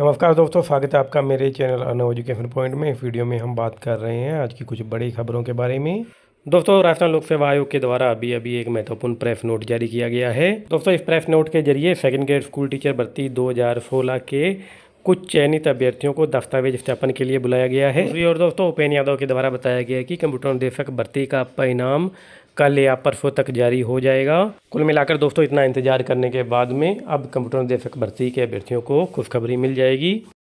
नमस्कार दोस्तों स्वागत है आपका मेरे चैनल अनव एजुकेशन पॉइंट में इस वीडियो में हम बात कर रहे हैं आज की कुछ बड़ी खबरों के बारे में दोस्तों राष्ट्रीय लोक सेवा आयोग के द्वारा अभी अभी एक महत्वपूर्ण प्रेस नोट जारी किया गया है दोस्तों इस प्रेस नोट के जरिए सेकंड ग्रेड स्कूल टीचर भर्ती दो के कुछ चयनित अभ्यर्थियों को दस्तावेज स्थापन के लिए बुलाया गया है और दोस्तों उपेन यादव के द्वारा बताया गया कि कंप्यूटर निदेशक भर्ती का परिणाम कल या परसों तक जारी हो जाएगा कुल मिलाकर दोस्तों इतना इंतजार करने के बाद में अब कंप्यूटर निदेशक भर्ती के अभ्यर्थियों को खुशखबरी मिल जाएगी